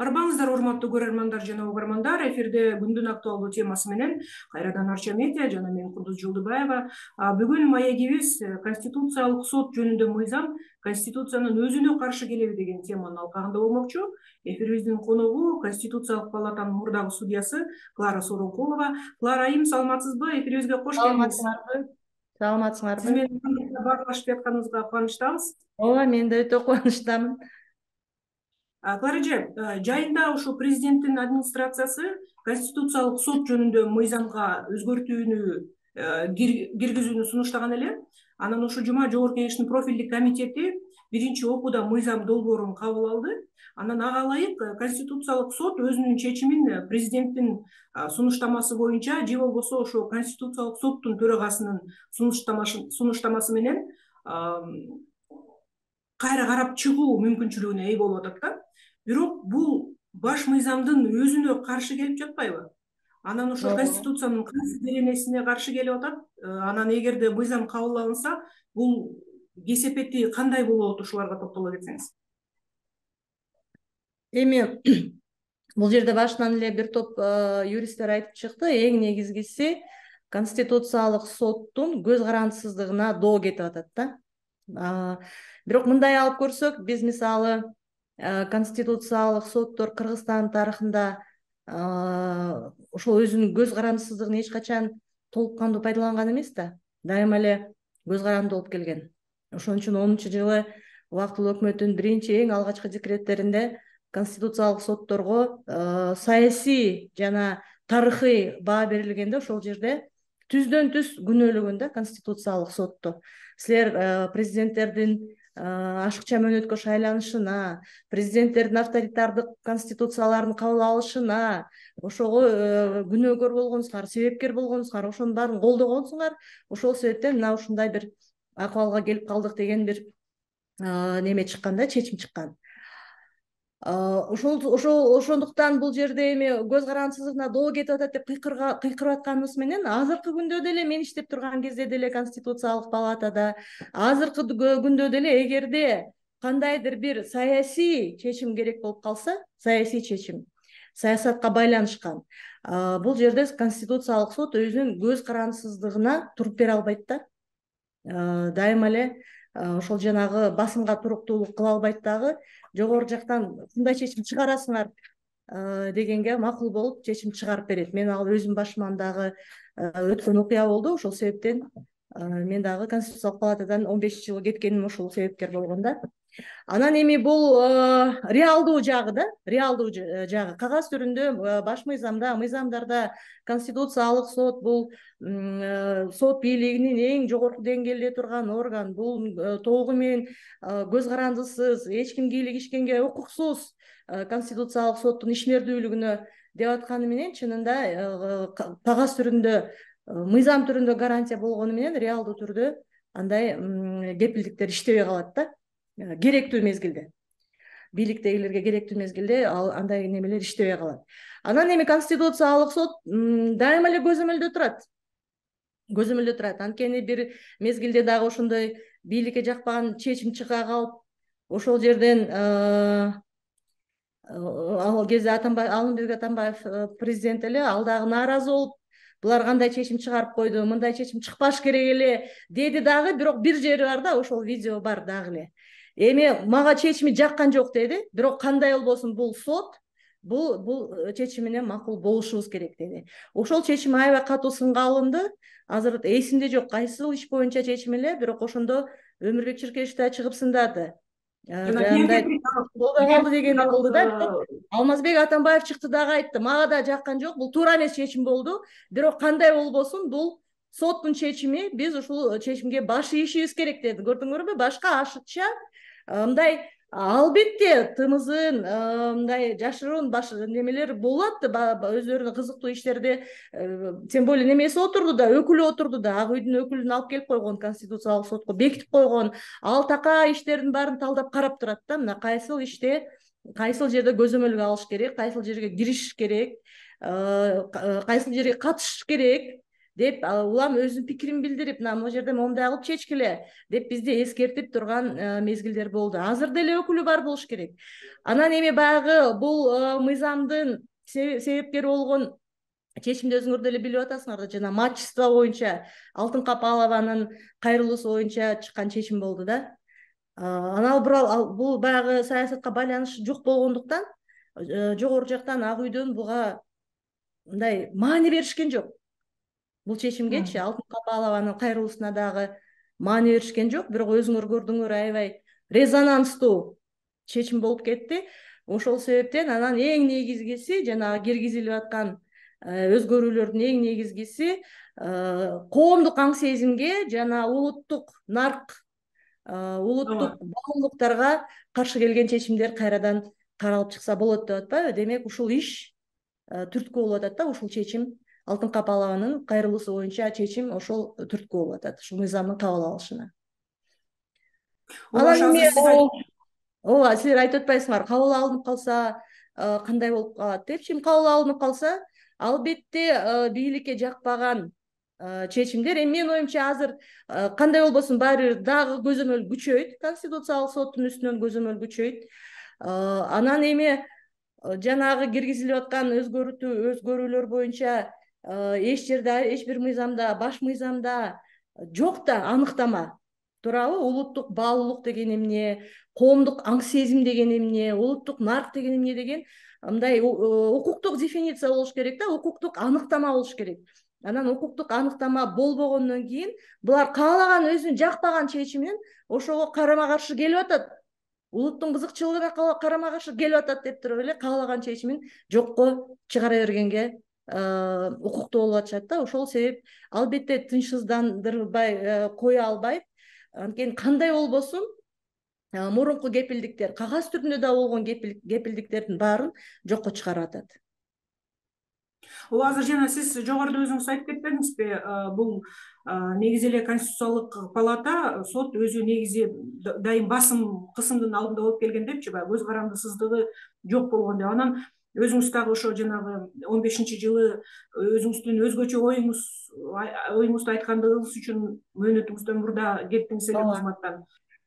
арбаңыздар урматтуу көрөрмандар жана угармандар эфирде күндүн актуалдуу темасы менен кайрадан арча медиа жана мен кундуз жолдубаева бүгүн маегибиз конституциялык сот жөнүндө мыйзам конституциянын өзүнө каршы келеби деген теманын алкагында болмокчу эфирибиздин коногу конституциялык палатанын мурдагы судьясы клара сооронкулова клара айым саламатсызбы эфирибизге кош келиңиз саламатсыңарбы саламатсыңарбы сиз менен баарлашып жатканыбызга кубанычтабыз ооба мен да өтө кубанычтамын клара эже э, жайында ушул президенттин администрациясы конституциялык сот жөнүндө мыйзамга өзгөртүүнү э, киргизүүнү сунуштаган эле анан ушул жума жогорку кеңештин профилдик комитети биринчи окууда мыйзам долбоорун кабыл алды анан ага ылайык э, конституциялык сот өзүнүн чечимин президенттин сунуштамасы боюнча же болбосо ошол конституциялык соттун төрагасынын сунуштамашын сунуштамасы менен кайра карап чыгуу мүмкүнчүлүгүнө ээ болуп атат да бирок бул баш мыйзамдын өзүнө каршы келип жатпайбы анан ошо конституциянын кайсы беренесине каршы келип атат э, анан эгерде мыйзам кабыл алынса бул кесепети кандай болот ушуларга токтоло кетсеңиз эми бул жерде башынан эле бир топ э, юристтер айтып чыкты эң негизгиси конституциялык соттун көз карандысыздыгына доо кетип атат да бирок мындай алып көрсөк биз мисалы конституциялык соттор кыргызстандн тарыхында ошол өзүнүн көз карандысыздыгын эч качан толук кандуу пайдаланган эмес да дайыма эле көз каранды болуп келген ошон үчүн онунчу жылы убактылуу өкмөттүн биринчи эң алгачкы декреттеринде конституциялык сотторго саясий жана тарыхый баа берилгенде ошол жерде түздөн түз күнөөлөгөн да конституциялык сотту силер э, президенттердин э, ашыкча мөөнөткө шайланышына президенттердин авторитардык конституцияларын кабыл алышына ошого э, күнөөкөр болгонсуңар себепкер болгонсуңар ошонун баарын колдогонсуңар ошол себептен мына ушундай бир акыбалга келип калдык деген бир неме чыккан да чечим чыккан ошол ошол ошондуктан бул жерде эми көз карандсыздыгына доо кетип атат деп кыйкырып атканыбыз менен азыркы күндө деле мен иштеп турган кезде деле конституциялык палатада азыркы күндө деле эгерде кандайдыр бир саясий чечим керек болуп калса саясий чечим саясатка байланышкан бул жерде конституциялык сот өзүнүн көз карансыздыгына туруп бере албайт да дайыма эле Э, ошол жанагы басымга туруктуулук кыла албайт дагы жогору жактан мындай чечим чыгарасыңар э, дегенге макул болуп чечим чыгарып берет мен ал өзүмдүн башыман дагы э, өткөн окуя болду ошол себептен Э, мен дагы конституциялык палатадан 15 бешинчи жылы кеткеним ошол себептер болгон э, да анан эми бул реалдуу э, жагы да реалдуу жагы кагаз түрүндө баш мыйзамда мыйзамдарда конституциялык сот бул сот бийлигинин эң жогорку деңгээлде турган орган бул толугу менен көз карандысыз эч ким кийлигишкенге укуксуз конституциялык соттун ишмердүүлүгүнө деп атканы менен чынында кагаз түрүндө Э, мыйзам түрүндө гарантия болгону менен реалдуу түрдө андай кепилдиктер иштебей калат да э, керектүү мезгилде бийликтегилерге керектүү мезгилде ал андай немелер иштебей калат анан эми конституциялык сот дайыма эле көзөмөлдө турат көзөмөлдө турат анткени бир мезгилде дагы ошондой бийликке жакпаган чечим чыга калып ошол жерден э, ал кезде атамбаев алымбек атамбаев президент эле ал дагы нааразы болуп булар кандай чечим чыгарып койду мындай чечим чыкпаш керек эле деди дагы бирок бир жери бар да ошол видео бар дагы эле эми мага чечими жаккан жок деди бирок кандай болбосун бул сот бул бул чечимине макул болушубуз керек деди ошол чечим аябай катуу сынга алынды азыр эсимде жок кайсыл иш боюнча чечим эле бирок ошондо өмүрбек чиркешев да чыгып сындады деген болды да алмазбек атамбаев чыкты дагы айтты мага да жаккан жок бул туура эмес чечим болду бирок кандай болбосун бул соттун чечими биз ушул чечимге баш ийишибиз керек деди көрдүңөрбү башка ашыкча мындай албетте тымызын э, мындай жашыруун баш немелер болот аттыба өздөрүнө кызыктуу иштерди э, тем более немеси отурду да өкүлү отурду да ак үйдүн өкүлүн алып келип койгон конституциялык сотко бекитип койгон ал така иштердин баарын талдап карап турат да мына кайсыл иште кайсыл жерде көзөмөлгө алыш керек кайсыл жерге кириш керек э, кайсыл жерге катышыш керек деп улам өзүнүн пикирин билдирип мына могул жерде моундай кылып чечкиле деп бизди эскертип турган мезгилдер болду азыр деле өкүлү бар болуш керек анан эми баягы бул мыйзамдын себепкери болгон чечимди өзүңөр деле билип атасыңар да жана матчество боюнча алтын капалованын кайрылуусу боюнча чыккан чечим болду да анан ал бул баягы саясатка байланышы жок болгондуктан жогору жактан ак үйдөн буга мындай маани беришкен жок бул ше алтын капалованын кайрылуусуна дагы маани беришкен жок бирок өзүңөр көрдүңөр аябай резонанстуу чечим болып кетти ошол себептен анан эң негизгиси жанагы киргизилип аткан э, өзгөрүүлөрдүн эң негизгиси э, коомдук аң сезимге жана улуттук нарк э, улуттук баалуулуктарга каршы келген чечимдер кайрадан каралып чыкса болот деп атпайбы демек ушул иш түрткү болуп атат да ушул чечим алтын капалаанын кайрылуусу боюнча чечим ошол түрткү болуп атат ушул мыйзамдын кабыл алышына анан эми ол ооба силер айтып атпайсыңарбы кабыл алынып калса кандай болуп калат депчи эми кабыл алынып калса албетте бийликке жакпаган чечимдер эми менин оюмча азыр кандай болбосун баары бир дагы көзөмөл күчөйт конституциялык соттун үстүнөн көзөмөл күчөйт анан эми жанагы киргизилип аткан өзгөртүү өзгөрүүлөр боюнча эч жерде эч бир мыйзамда баш мыйзамда жок да аныктама туурабы улуттук баалуулук деген эмне коомдук аң сезим деген эмне улуттук нарк деген эмне деген мындай укуктук дефиниция болуш керек да укуктук аныктама болуш керек анан укуктук аныктама болбогондон кийин булар каалаган өзүнүн жакпаган чечимин ошого карама каршы келип атат улуттун кызыкчылыгына карама каршы келип атат деп туруп эле каалаган чечимин жокко чыгара бергенге укуктуу болуп атышат да ошол себеп албетте тынчсыздандырбай кое албайт анткени кандай болбосун мурунку кепилдиктер кагаз түрүндө да болгон кепилдиктердин баарын жокко чыгарып атат ооба азыр жана сиз жогоруда өзүңүз айтып кетпедиңизби бул негизи эле конституциялык палата сот өзү негизи дайым басым кысымдын алдында болуп келген депчи баягы көз карандысыздыгы жок болгон деп анан өзүңүз дагы ошол жанагы он бешинчи жылы өзүңүздүн өзгөчө оюңуз оюңузду айткандыгыңыз үчүн мөөнөтүңүздөн мурда кеттиңиз эле кызматтан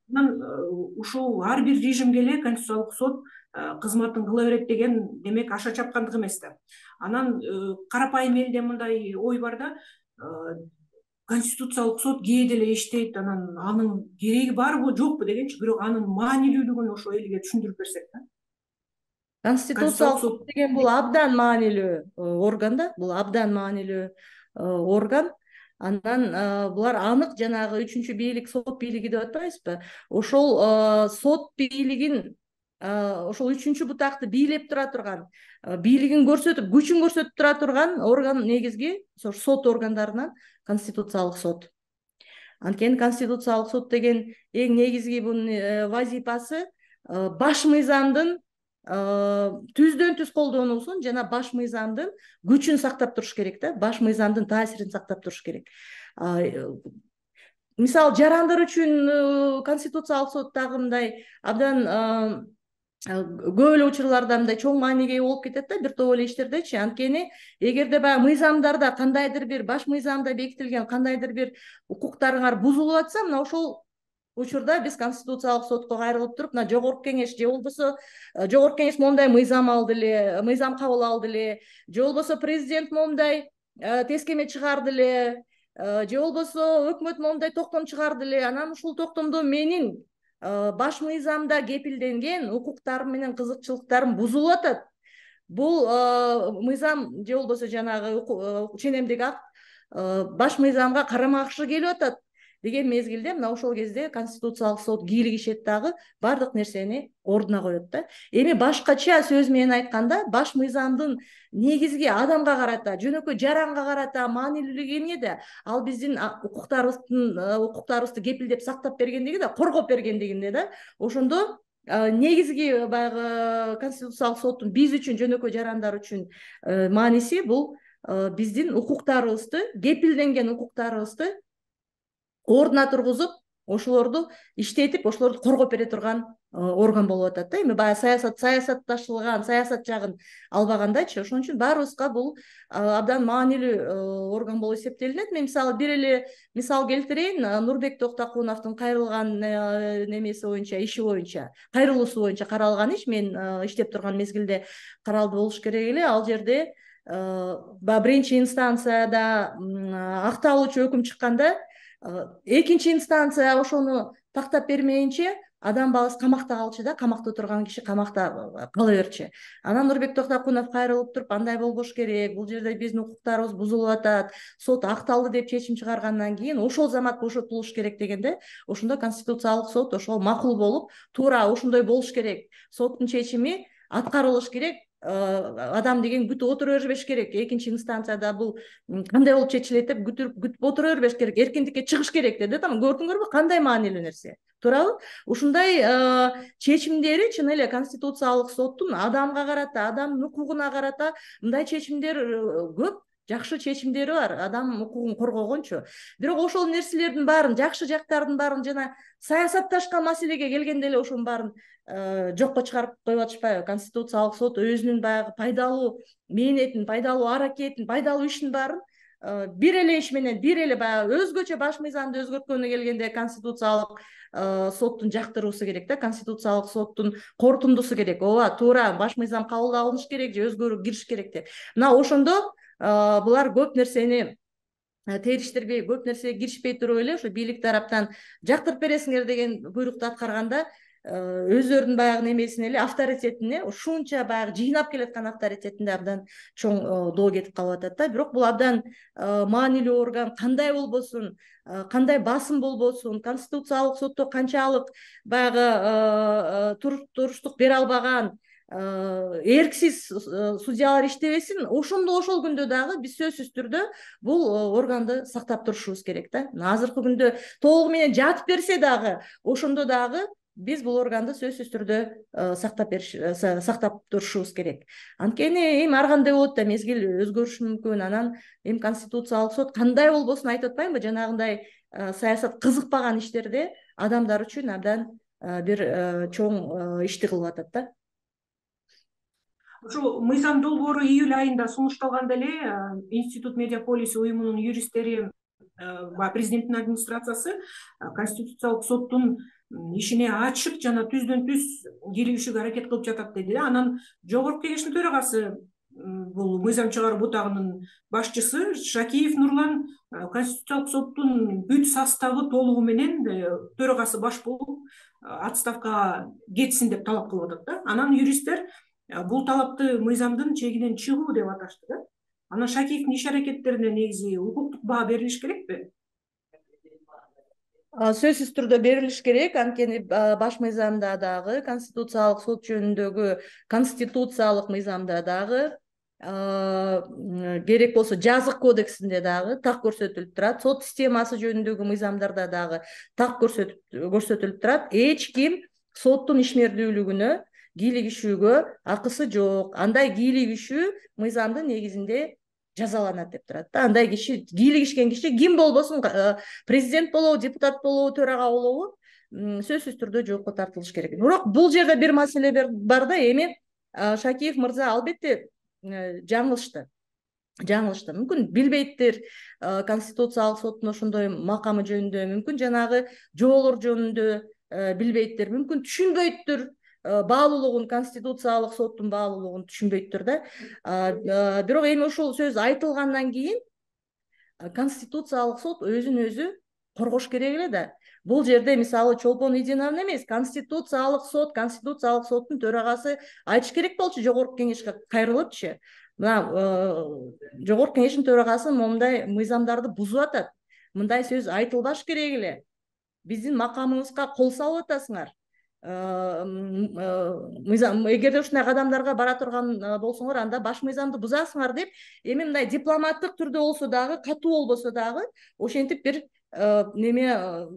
анан э, ушул ар бир режимге эле конституциялык сот э, кызматын кыла берет деген демек аша чапкандык эмес да анан э, карапайым элде мындай ой бар да конституциялык сот кээде эле иштейт анан анын кереги барбы жокпу дегенчи бирок анын маанилүүлүгүн ошол элге түшүндүрүп берсек да конституциялық сот деген бұл абдан маанилүү орган да бұл абдан маанилүү орган анан булар анык жанагы үчүнчү бийлик сот бийлиги деп атпайбызбы ошол сот бийлигин ошол үчүнчү бутакты бийлеп тура турган бийлигин көрсөтүп күчүн көрсөтүп тура турган орган негизги сот органдарынан конституциялык сот анткени конституциялык сот деген эң негизги бунун вазифасы баш мыйзамдын Э, түздөн түз колдонуусун жана баш мыйзамдын күчүн сактап туруш керек да баш мыйзамдын таасирин сактап туруш керек мисалы жарандар үчүн э, конституциялык сот дагы мындай абдан э, көп эле учурларда мындай чоң мааниге ээ болуп кетет да бир топ эле иштердечи анткени эгерде баягы мыйзамдарда кандайдыр бир баш мыйзамда бекитилген кандайдыр бир укуктарыңар бузулуп атса мына ошол учурда биз конституциялык сотко кайрылып туруп мына жогорку кеңеш же болбосо э, жогорку кеңеш моундай мыйзам алды эле мыйзам кабыл алды эле же болбосо президент моундай э, тескеме чыгарды эле э, же болбосо өкмөт моундай токтом чыгарды эле анан ушул токтомдо менин баш мыйзамда кепилденген укуктарым менен кызыкчылыктарым бузулуп атат бул мыйзам же болбосо жанагы ченемдик акт баш мыйзамга карама каршы келип атат деген мезгилде мына ошол кезде конституциялык сот кийлигишет дагы баардык нерсени ордуна коет да эми башкача сөз менен айтканда баш мыйзамдын негизги адамга карата жөнөкөй жаранга карата маанилүүлүгү эмнеде ал биздин укуктарыбыздын э, укуктарыбызды кепилдеп сактап бергендиги да коргоп бергендигинде да ошондо э, негизги э, баягы конституциялык соттун биз үчүн жөнөкөй жарандар үчүн мааниси бул биздин укуктарыбызды кепилденген укуктарыбызды ордуна тургузуп ошолорду иштетип ошолорду коргоп бере турган э, орган болуп атат да эми баягы саясат саясатташылган саясат жагын албагандачы ошон үчүн баарыбызга бул э, абдан маанилүү э, орган болуп эсептелинет мен мисалы бир эле мисал келтирейин нурбек токтокуновдун кайрылган немеси боюнча иши боюнча кайрылуусу боюнча каралган иш мен иштеп турган мезгилде каралды болуш керек эле ал жерде баягы биринчи инстанцияда акталуучу өкүм чыкканда экинчи инстанция ошону тактап бермейинче адам баласы камакта калчу да камакта отурган киши камакта э, кала берчү анан нурбек токтокунов кайрылып туруп андай болбош керек бул жерде биздин укуктарыбыз бузулуп атат сот акталды деп чечим чыгаргандан кийин ошол замат бошотулуш керек дегенде ошондо конституциялык сот ошол макул болуп туура ушундой болуш керек соттун чечими аткарылыш керек Э, адам деген күтүп отура бербеш керек экинчи инстанцияда бул кандай болуп чечилет деп күтүп күтүп отура бербеш керек эркиндикке чыгыш керек деди да көрдүңөрбү кандай маанилүү нерсе туурабы ушундай э, чечимдери чын эле конституциялык соттун адамга карата адамдын укугуна карата мындай чечимдер э, көп жакшы чечимдери бар адам укугун коргогончу бирок ошол нерселердин баарын жакшы жактарын баарын жана саясатташкан маселеге келгенде эле ошонун баарын э, жокко чыгарып коюп атышпайбы конституциялык сот өзүнүн баягы пайдалуу мээнетин пайдалуу аракетин пайдалуу ишин баарын э, бир эле иш менен бир эле баягы өзгөчө баш мыйзамды өзгөрткөнү келгенде конституциялык э, соттун жактыруусу керек да конституциялык соттун корутундусу керек ооба туура баш мыйзам кабыл алыныш керек же өзгөрүү кириш керек деп мына ошондо булар көп нерсени териштирбей көп нерсеге киришпей туруп эле ошо бийлик тараптан жактырып бересиңер деген буйрукту аткарганда өздөрүнүн баягы немесине эле авторитетине ушунча баягы жыйнап келе аткан авторитетине абдан чоң доо кетип калып атат да бирок бул абдан маанилүү орган кандай болбосун кандай басым болбосун конституциялык сотто канчалык баягы туруштук бере албаган Э, эрксиз э, судьялар иштебесин ошондо ошол күндө дагы биз сөзсүз түрдө бул э, органды сактап турушубуз керек да азыркы күндө толугу менен жатып берсе дагы ошондо дагы биз бул органды сөзсүз түрдө сактап бериш сактап турушубуз керек анткени эми ар кандай болот да мезгил өзгөрүшү мүмкүн анан эми конституциялык сот кандай болбосун айтып атпаймынбы жанагындай саясат кызыкпаган иштерде адамдар үчүн абдан бир чоң ишти кылып атат да ушул мыйзам долбоору июль айында сунушталганда эле э, институт медиа полис уюмунун юристтери э, баягы президенттин администрациясы э, конституциялык соттун ишине ачык жана түздөн түз кирлигишүүгө аракет кылып жатат деди да анан жогорку кеңештин төрагасы бул мыйзам чыгаруу бутагынын башчысы шакиев нурлан конституциялык соттун бүт составы толугу менен төрагасы баш болуп отставкага кетсин деп талап кылып атат да анан юристтер Ә, бұл талапты мыйзамдын чегинен чыгуу деп аташты да анан шакиевдин иш аракеттерине негизи укуктук баа берилиш керекпи сөзсүз түрдө берилиш керек анткени баш мыйзамда дагы конституциялык сот жөнүндөгү конституциялык мыйзамда дагы керек болсо жазык кодексинде дагы так көрсөтүлүп турат сот системасы жөнүндөгү мыйзамдарда дагы так көрсөтүлүп турат эч ким соттун ишмердүүлүгүнө кийлигишүүгө акысы жок андай кийлигишүү мыйзамдын негизинде жазаланат деп турат да андай киши кийлигишкен киши ким болбосун президент болобу депутат болобу төрага болобу сөзсүз түрдө жоопко тартылыш керек бирок бул жерде бир маселе бар да эми шакиев мырза албетте жаңылышты жаңылышты мүмкүн билбейттир конституциялык соттун ошондой макамы жөнүндө мүмкүн жанагы жоолор жөнүндө билбейттир мүмкүн түшүнбөйттүр Э, баалуулугун конституциялык соттун баалуулугун түшүнбөйт да э, бирок эми ушул сөз айтылгандан кийин э, конституциялык сот өзүн өзү коргош керек эле да бул жерде мисалы чолпон идиновна эмес конституциялык сот конституциялык соттун төрагасы айтыш керек болчу жогорку кеңешке кайрылыпчы мына жогорку кеңештин төрагасы моундай мыйзамдарды бузуп атат мындай сөз айтылбаш керек эле биздин макамыбызга кол салып атасыңар Э, мыйзам эгерде ушундай кадамдарга бара турган э, болсоңор анда баш мыйзамды бузасыңар деп эми мындай дипломаттык түрдө болсо дагы катуу болбосо дагы ошентип бир э, неме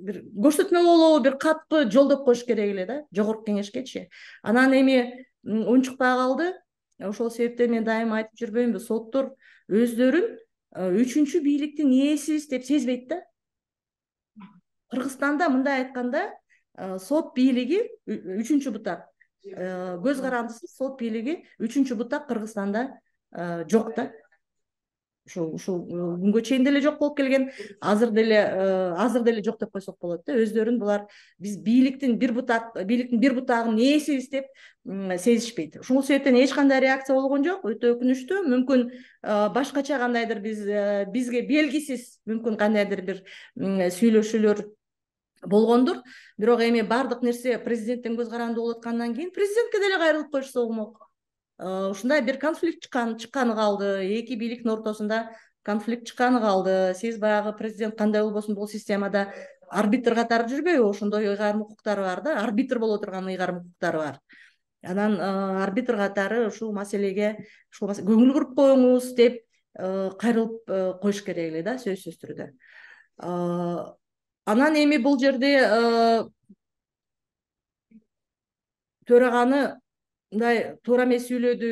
бир көрсөтмө болобу бир катты жолдоп коюш керек эле да жогорку кеңешкечи анан эми унчукпай калды ошол себептен мен дайыма айтып жүрбөймүнбү соттор өздөрүн үчүнчү бийликтин ээсибиз деп сезбейт да кыргызстанда мындай айтканда Э, сот бийлиги үчүнчү бутак э, көз карандысыз сот бийлиги үчүнчү бутак кыргызстанда э, жок да ушул ушул күнгө чейин деле жок болуп келген азыр деле азыр деле жок деп койсок болот да өздөрүн булар биз бийликтин бир бутак бийликтин бир бутагынын ээсибиз деп сезишпейт ушул себептен эч кандай реакция болгон жок өтө өкүнүчтүү мүмкүн башкача кандайдыр биз бизге белгисиз мүмкүн кандайдыр бир сүйлөшүүлөр болгондур бирок эми баардык нерсе президенттин көз каранды болуп аткандан кийин президентке деле кайрылып коюшса болмок э, ушундай бир конфликт чыккан чыкканы калды эки бийликтин ортосунда конфликт чыкканы калды сиз баягы президент кандай болбосун бул системада арбитр катары жүрбөйбү ошондой ыйгарым укуктары бар да арбитр боло турган ыйгарым укуктары бар анан э, арбитр катары ушул маселеге ушул көңүл буруп коюңуз деп э, кайрылып коюш керек эле да сөзсүз түрдө анан эми бул жерде э, төраганы мындай туура эмес сүйлөдү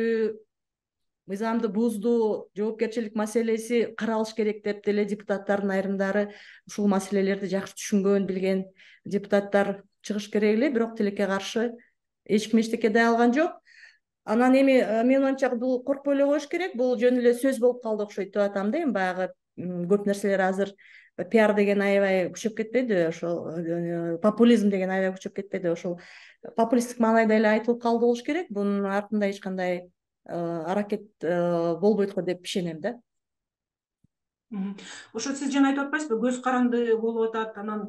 мыйзамды бузду жоопкерчилик маселеси каралыш керек деп деле депутаттардын айрымдары ушул маселелерди жакшы түшүнгөн билген депутаттар чыгыш керек эле бирок тилекке каршы эч ким эчтеке дай алган жок анан эми э, менин оюмча бул коркпой эле коюш керек бул жөн эле сөз болуп калды окшойт деп атам да эми баягы көп нерселер азыр пиар деген аябай күчөп кетпедиби ошол э, популизм деген аябай күчөп кетпедиби ошол популисттик маанайда эле айтылып калды болуш керек бунун артында эч кандай э, аракет э, болбойтго деп ишенем да ошо сиз жана айтып атпайсызбы көз каранды болуп атат анан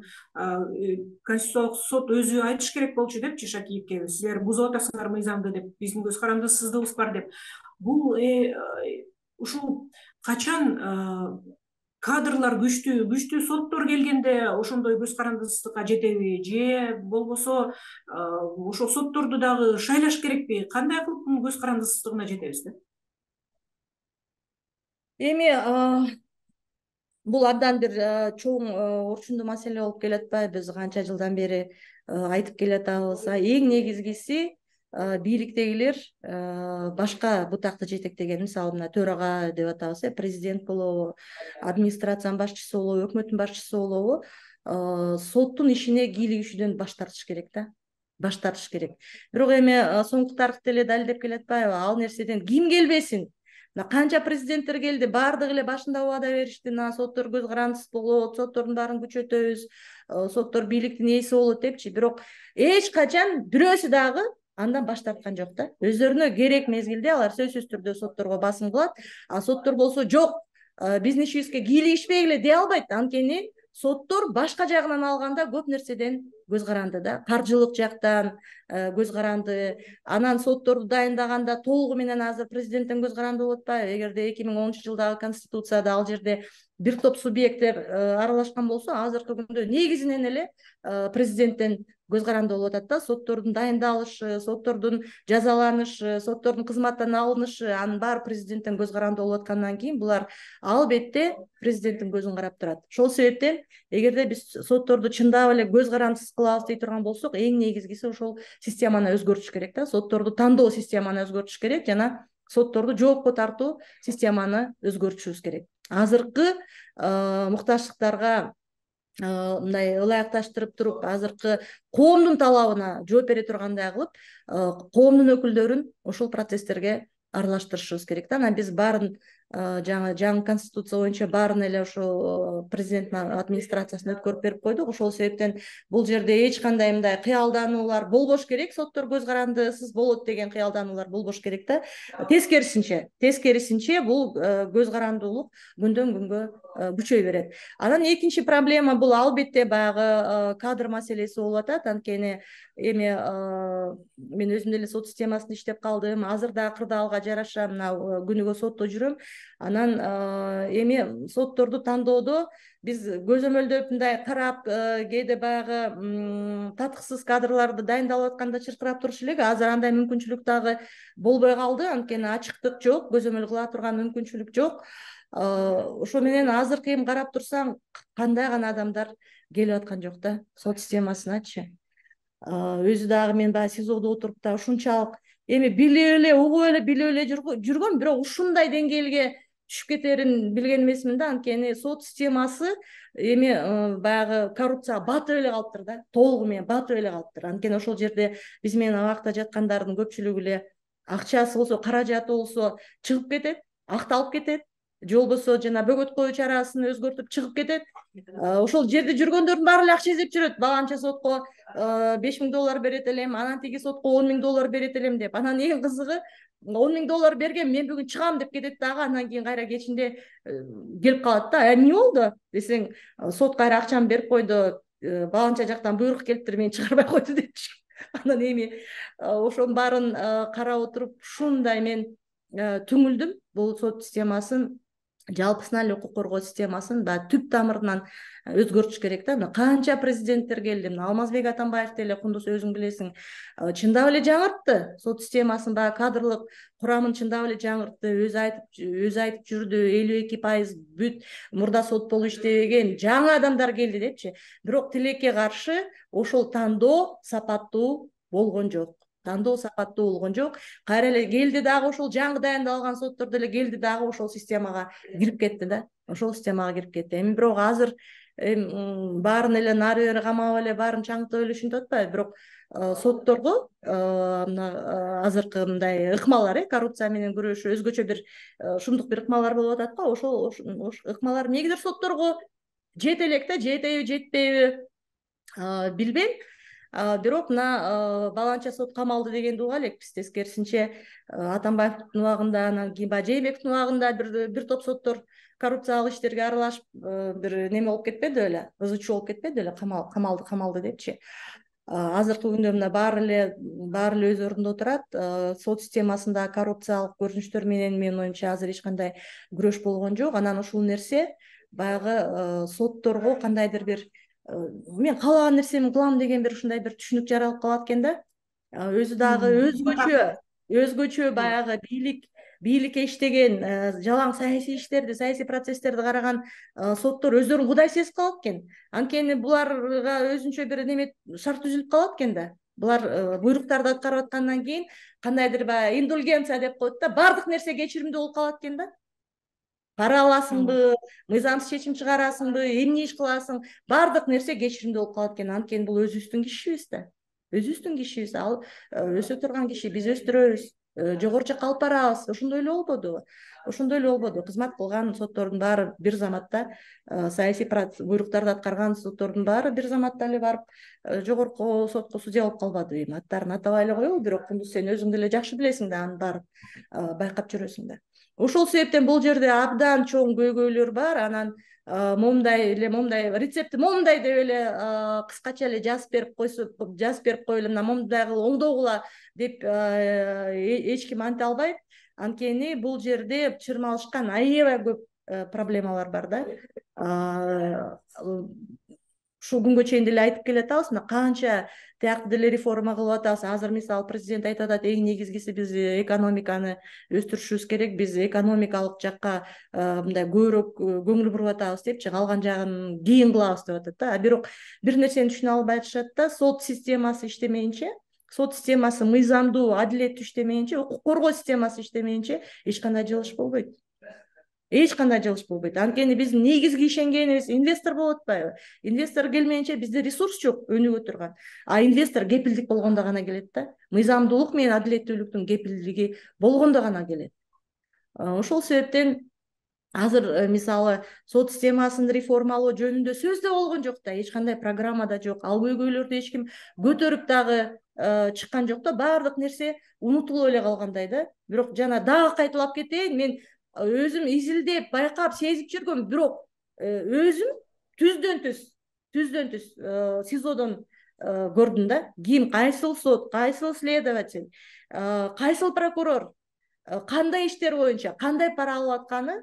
конституциялык сот өзү айтыш керек болчу депчи шакиевке силер бузуп атасыңар мыйзамды деп биздин көз карандысыздыгыбыз бар деп бул ушул качан кадрлар күчтүү күчтүү соттор келгенде ошондой көз карандысыздыкка жетеби же болбосо ошол сотторду дагы шайлаш керекпи кандай кылып мунун көз карандысыздыгына жетебиз да эми бул абдан бир чоң орчундуу маселе болуп келе атпайбы биз канча жылдан бери айтып келе атабыз эң негизгиси Э, бийликтегилер э, башка бутакты жетектеген мисалы мына төрага деп атабыз э президент болобу администрациянын башчысы болобу өкмөттүн башчысы болобу э, соттун ишине кийлигишүүдөн баш тартыш керек да баш тартыш керек бирок эми соңку тарых эле далилдеп келе атпайбы ал нерседен ким келбесин мына канча президенттер келди баардыгы эле башында убада беришти мына соттор көз карандысыз болот соттордун баарын күчөтөбүз соттор бийликтин ээси болот депчи бирок эч качан бирөөсү дагы андан баш тарткан жок да өздөрүнө керек мезгилде алар сөзсүз түрдө сотторго басым кылат а соттор болсо жок биздин ишибизге кийлигишпей де дей албайт анткени соттор башка жагынан алганда көп нерседен көз каранды да каржылык жактан көз каранды анан сотторду дайындаганда толугу менен азыр президенттен көз каранды болуп атпайбы эгерде эки миң онунчу жылдагы конституцияда ал жерде бир топ субъекттер э, аралашкан болсо азыркы күндө негизинен эле э, президенттен көз каранды болуп атат да соттордун дайындалышы соттордун жазаланышы соттордун кызматтан алынышы анын баары президенттен көз каранды болуп аткандан кийин булар албетте президенттин көзүн карап турат ошол себептен эгерде биз сотторду чындап эле көз карандсыз кылабыз дей турган болсок эң негизгиси ошол системаны өзгөртүш керек да сотторду тандоо системаны өзгөртүш керек жана сотторду жоопко тартуу системаны өзгөртүшүбүз керек азыркы э, муктаждыктарга э, мындай ылайыкташтырып туруп азыркы коомдун талабына жооп бере тургандай кылып э, коомдун өкүлдөрүн ушул процесстерге аралаштырышыбыз керек да анан биз баарын Э, жаңы жаңы конституция боюнча баарын эле ошо э, президенттин администрациясына өткөрүп берип койдук ошол себептен бул жерде эч кандай мындай кыялдануулар болбош керек соттор көз карандысыз болот деген кыялдануулар болбош керек да тескерисинче тескерисинче бул э, көз карандуулук күндөн күнгө күчөй берет анан экинчи проблема бул албетте баягы кадр маселеси болуп атат анткени эми мен өзүм деле сот системасында иштеп калдым азыр да кырдаалга жараша мына күнүгө сотто жүрөм анан э, эми сотторду тандоодо биз көзөмөлдөп мындай карап э, кээде баягы татыксыз кадрларды дайындалып атканда чыркырап турчу элек азыр андай мүмкүнчүлүк дагы болбой калды анткени ачыктык жок көзөмөл кыла турган мүмкүнчүлүк жок э, ошо менен азыркы эми карап турсаң кандай гана адамдар келип аткан жок да сот системасыначы өзү дагы мен баягы сизодо отуруп да ушунчалык эми биле эле угуп эле биле эле жүргөм бирок ушундай деңгээлге түшүп кетерин билген эмесмин да анткени сот системасы эми баягы коррупцияга батып эле калыптыр да толугу менен батып эле калыптыр анткени ошол жерде биз менен абакта жаткандардын көпчүлүгү эле акчасы болсо каражаты болсо чыгып кетет акталып кетет же болбосо жана бөгөт коюу чарасын өзгөртүп чыгып кетет ошол жерде жүргөндөрдүн баары эле акча издеп жүрөт баланча сотко беш миң доллар берет элем анан тиги сотко он миң доллар берет элем деп анан эң кызыгы он миң доллар берген мен бүгүн чыгам деп кетет дагы анан кийин кайра кечинде келип калат да эмне ә, болду десең сот кайра акчамды берип койду баланча жактан буйрук келиптир мени чыгарбай койду депчи анан эми ошонун баарын карап отуруп ушундай мен түңүлдүм бул сот системасын жалпысынан эле укук коргоо системасын баягы түп тамырынан э, өзгөртүш керек да мына канча президенттер келди мына алмазбек атамбаев деле кундуз өзүң билесиң э, чындап эле жаңыртты сот системасын баягы кадрлык курамын чындап эле жаңыртты өзү айтып өзү айтып жүрдү элүү эки пайыз бүт мурда сот болуп иштебеген жаңы адамдар келди депчи бирок тилекке каршы ошол тандоо сапаттуу болгон жок тандоо сапаттуу болгон жок кайра эле келди дагы ошол жаңы дайындалган соттор деле келди дагы ошол системага кирип кетти да ошол системага кирип кетти эми бирок азыр баарын эле нары бери камап эле баарын чаңытып эле ушинтип атпайбы бирок э, сотторго э, мына э, азыркы мындай ыкмалар э коррупция менен күрөшүү өзгөчө бир шумдук бир ыкмалар болуп атат го ошол ыкмалар эмнегедир сотторго жете элек да жетеби жетпейби билбейм бирок мына баланча сот камалды дегенди уга элекпиз тескерисинче атамбаевдин убагында анан кийин баягы жээнбековдун убагында б бир топ соттор коррупциялык иштерге аралашып бир неме болуп кетпеди беле ызы чуу болуп кетпеди беле камалды камалды депчи азыркы күндө мына баары эле баары эле өз ордунда отурат сот системасында коррупциялык көрүнүштөр менен менин оюмча азыр эч кандай күрөш болгон жок анан ушул нерсе баягы сотторго кандайдыр бир Э, мен қалаған нәрсемін қыламын деген бір ушундай бір түшүнүк жаралып калат екен да э, Өзі дағы өзгөчө өзгөчө баягы бийлик бийликке иштеген э, жалаң саясий иштерди процесстерді қараған караган соттор өздөрүн құдай сезип калат екен анткени бұларға өзүнчө бір неме шарт түзүлүп калат екен да булар буйруктарды аткарып аткандан кейін қандайдыр баягы индульгенция деп коет да барлық нерсе кешірімді болып калат екен да пара аласыңбы мыйзамсыз шешім шығарасыңбы эмне иш кыласың баардык нерсе кечиримдүү болуп калат экен анткени бул өзүбүздүн кишибиз да өзүбүздүн кишибиз ал өсө турган киши биз өстүрөбүз жогору жакка алып барабыз ошондой эле болбодубу ошондой эле болбоду кызмат кылган соттордун баары бир заматта саясий буйруктарды аткарган соттордун баары бир заматта эле барып жогорку сотко судья болуп калбадыбы эми аттарын атабай эле коелу бирок кундуз сен өзүң деле жакшы билесиң да анын баарын байкап жүрөсүң да ошол себептен бул жерде абдан чоң көйгөйлөр бар анан момундай эле моундай рецепти момундай деп эле кыскача эле жазып берип койсо жазып берип коюп мына момундай кылып оңдогула деп э, эч ким анте албайт анткени бул жерде чырмалышкан аябай көп э, проблемалар бар да ушул күнгө чейин деле айтып келе атабыз мына канча тиякты деле реформа кылып атабыз азыр мисалы президент айтып атат эң негизгиси биз э, экономиканы өстүрүшүбүз керек биз экономикалык жакка э, мындай көбүрөөк э, көңүл буруп атабыз депчи калган жагын кийин кылабыз деп атат да а бирок бир нерсени түшүнө албай атышат да сот системасы иштемейинче сот системасы мыйзамдуу адилеттүү иштемейинче укук коргоо системасы иштемейинче эч кандай жылыш болбойт эч кандай жылыш болбойт анткени биздин негизги ишенгенибиз инвестор болуп атпайбы инвестор келмейинче бизде ресурс жок өнүгө турган а инвестор кепилдик болгондо гана келет да мыйзамдуулук менен адилеттүүлүктүн кепилдиги болгондо гана келет ошол себептен азыр э, мисалы сот системасын реформалоо жөнүндө сөз да болгон жок да эч кандай программа да жок ал көйгөйлөрдү эч ким көтөрүп дагы э, чыккан жок да баардык нерсе унутулуп эле калгандай да бирок жана дагы кайталап кетейин мен өзім изилдеп байқап сезіп жүргөм бирок өзім түздөн түз түздөн түз сизодон көрдүм да ким кайсыл сот кайсыл следователь кайсыл прокурор кандай иштер боюнча кандай пара алып атканы